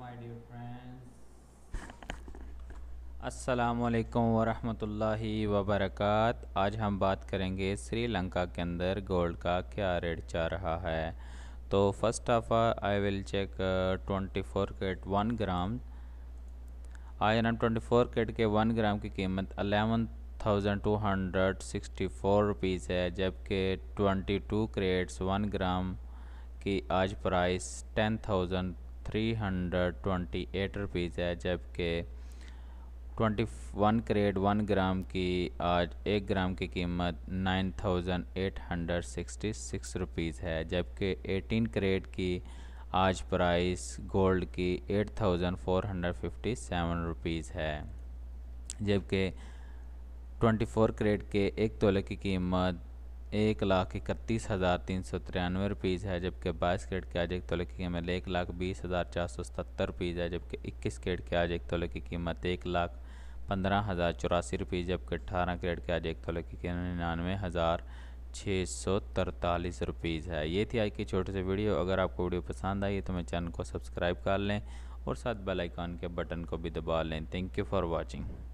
my dear friends आज हम बात करेंगे श्रीलंका के अंदर गोल्ड का क्या रेट चल रहा है तो first of all I will check 24 carat one gram आई एन ट्वेंटी फोर कैरेट के वन ग्राम की कीमत eleven thousand two hundred sixty four rupees है जबकि twenty two carats one gram की आज price ten thousand three hundred twenty eight rupees है जबकि twenty one carat one gram की आज एक ग्राम की कीमत nine thousand eight hundred sixty six rupees है जबकि एटीन करेट की आज प्राइस गोल्ड की eight thousand four hundred fifty seven rupees है जबकि ट्वेंटी फोर करेट के एक तोले की कीमत एक लाख इकतीस हज़ार तीन सौ तिरानवे रुपीज़ है जबकि बाईस कैरेट की आज एक तोले की कीमत एक लाख बीस हज़ार चार सौ सतर रुपीज़ है जबकि इक्कीस कैरेट के आज एक तोले की कीमत एक लाख पंद्रह हज़ार चौरासी रुपीज़ जबकि अठारह कैरेट के आज एक तोले की कीमत निन्यानवे हज़ार छः सौ तरतालीस रुपीज़ है ये थी आज की छोटी सी वीडियो अगर आपको वीडियो पसंद आई तो मेरे चैनल को सब्सक्राइब कर लें और साथ बेल आइकन के बटन को भी दबा लें थैंक यू फॉर वॉचिंग